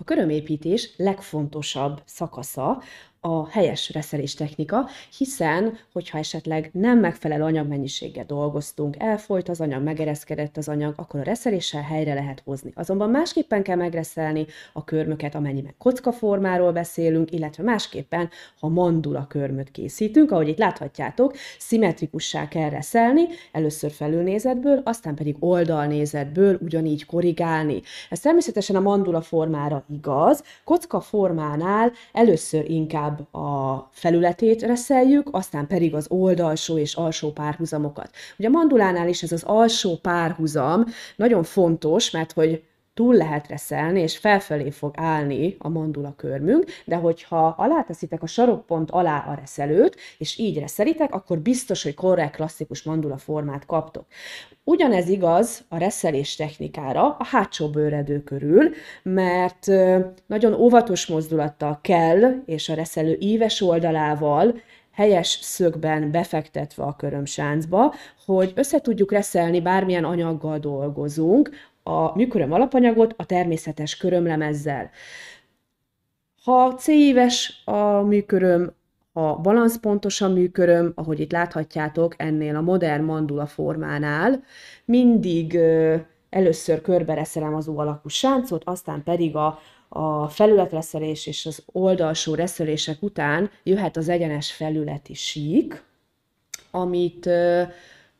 A körömépítés legfontosabb szakasza a helyes reszelés technika, hiszen, hogyha esetleg nem megfelelő anyagmennyiséggel dolgoztunk, elfolyt az anyag, megereszkedett az anyag, akkor a reszeléssel helyre lehet hozni. Azonban másképpen kell megreszelni a körmöket, amennyiben kockaformáról beszélünk, illetve másképpen, ha mandula körmöt készítünk, ahogy itt láthatjátok, szimmetrikussá kell reszelni, először felülnézetből, aztán pedig oldalnézetből ugyanígy korrigálni. Ez természetesen a mandula formára igaz, kocka formánál először inkább inkább a felületét reszeljük, aztán pedig az oldalsó és alsó párhuzamokat. Ugye a mandulánál is ez az alsó párhuzam nagyon fontos, mert hogy túl lehet reszelni, és felfelé fog állni a mandula körmünk, de hogyha aláteszitek a sarokpont alá a reszelőt, és így reszelitek, akkor biztos, hogy korrekt klasszikus mandula formát kaptok. Ugyanez igaz a reszelés technikára a hátsó bőredő körül, mert nagyon óvatos mozdulattal kell, és a reszelő íves oldalával helyes szögben befektetve a körömsáncba, hogy összetudjuk reszelni bármilyen anyaggal dolgozunk, a műköröm alapanyagot a természetes körömlemezzel. Ha C éves a műköröm, ha balanszpontos a műköröm, ahogy itt láthatjátok ennél a modern mandula formánál, mindig először körbereszelem az óalakú sáncot, aztán pedig a, a felületreszelés és az oldalsó reszelések után jöhet az egyenes felületi sík, amit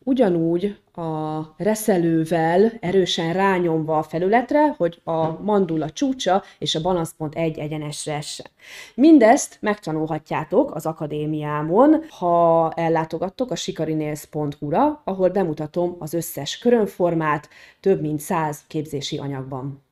ugyanúgy a reszelővel erősen rányomva a felületre, hogy a mandula csúcsa és a balanszpont egy egyenesre essen. Mindezt megtanulhatjátok az akadémiámon, ha ellátogattok a sikarinéls.hu-ra, ahol bemutatom az összes körönformát több mint száz képzési anyagban.